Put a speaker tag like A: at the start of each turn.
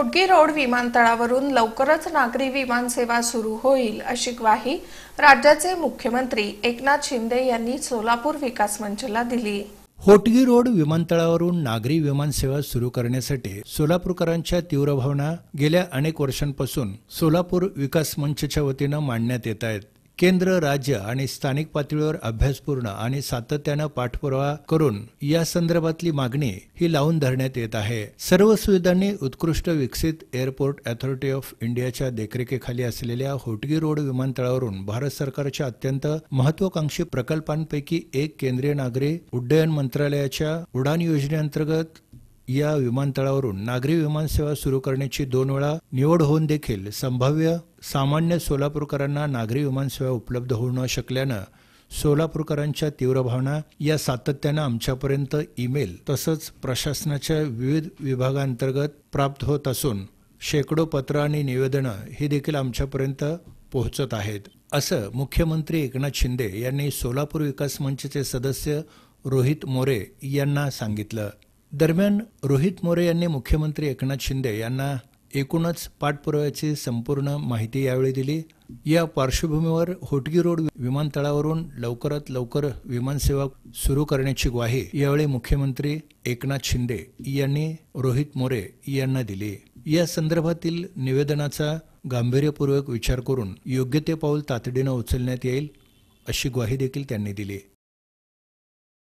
A: Hotgi road विमानतळावरून लवकरच नागरी विमान सेवा सुरू होईल अशी ग्वाही राज्याचे मुख्यमंत्री एकनाथ शिंदे यांनी सोलापूर विकास मंचला दिली
B: होटगी रोड विमानतळावरून नागरी विमानसेवा सुरू करण्यासाठी सोलापूरकरांच्या तीव्र भावना गेल्या अनेक वर्षांपासून सोलापूर विकास मंचच्या वतीनं मांडण्यात येत आहेत केंद्र राज्य आणि स्थानिक पातळीवर अभ्यासपूर्ण आणि सातत्यानं पाठपुरावा करून या संदर्भातली मागणी ही लावून धरण्यात येत आहे सर्व सुविधांनी उत्कृष्ट विकसित एअरपोर्ट अथॉरिटी ऑफ इंडियाच्या देखरेखीखाली असलेल्या होटगी रोड विमानतळावरून भारत सरकारच्या अत्यंत महत्वाकांक्षी प्रकल्पांपैकी एक केंद्रीय नागरी उड्डयन मंत्रालयाच्या उडान योजनेअंतर्गत या विमानतळावरून नागरी विमानसेवा सुरू करण्याची दोन वेळा निवड होऊन देखील संभाव्य सामान्य सोलापूरकरांना नागरी विमानसेवा उपलब्ध होऊ न शकल्यानं सोलापूरकरांच्या तीव्र भावना या सातत्यानं आमच्यापर्यंत ईमेल तसंच प्रशासनाच्या विविध विभागांतर्गत प्राप्त होत असून शेकडो पत्र आणि निवेदनं ही देखील आमच्यापर्यंत पोहोचत आहेत असं मुख्यमंत्री एकनाथ शिंदे यांनी सोलापूर विकास मंचचे सदस्य रोहित मोरे यांना सांगितलं दरम्यान रोहित मोरे यांनी मुख्यमंत्री एकनाथ शिंदे यांना एकूणच पाठपुराव्याची संपूर्ण माहिती यावेळी दिली या पार्श्वभूमीवर होटगी रोड विमानतळावरून लवकरात लवकर विमानसेवा सुरू करण्याची ग्वाही यावेळी मुख्यमंत्री एकनाथ शिंदे यांनी रोहित मोरे यांना दिली या संदर्भातील निवेदनाचा गांभीर्यपूर्वक विचार करून योग्य ते पाऊल तातडीनं उचलण्यात येईल अशी ग्वाही देखील त्यांनी दिली